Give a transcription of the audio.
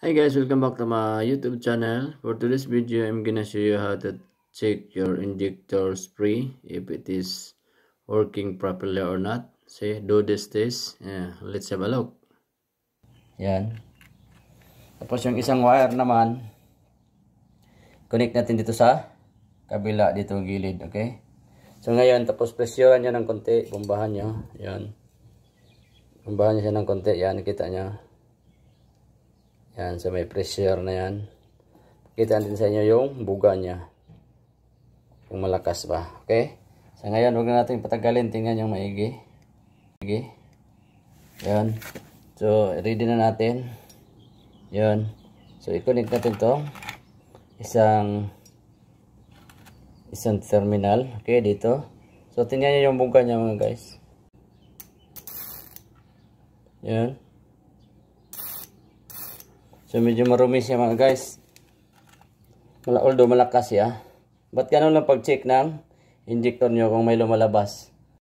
hi guys welcome back to my youtube channel for today's video i'm gonna show you how to check your injector spray if it is working properly or not see do this test yeah, let's have a look yan tapos yung isang wire naman connect natin dito sa kabila dito gilid okay so ngayon tapos presyoran nyo ng konti bumbahan nyo yan bumbahan nyo siya ng konti yan nakita nyo yan, sa so may pressure na yan. Kita natin sa inyo yung buga niya. Kung malakas ba. Okay? Sa so, ngayon, huwag na natin patagalin. Tingnan yung maigi. Maigi. Yan. So, ready na natin. Yan. So, i-connect natin to Isang isang terminal. Okay, dito. So, tingnan nyo yung buka niya mga guys. Yan. So medyo marumi siya mga guys. Although malakas siya. Ba't ganun lang pag-check ng injector nyo kung may lumalabas.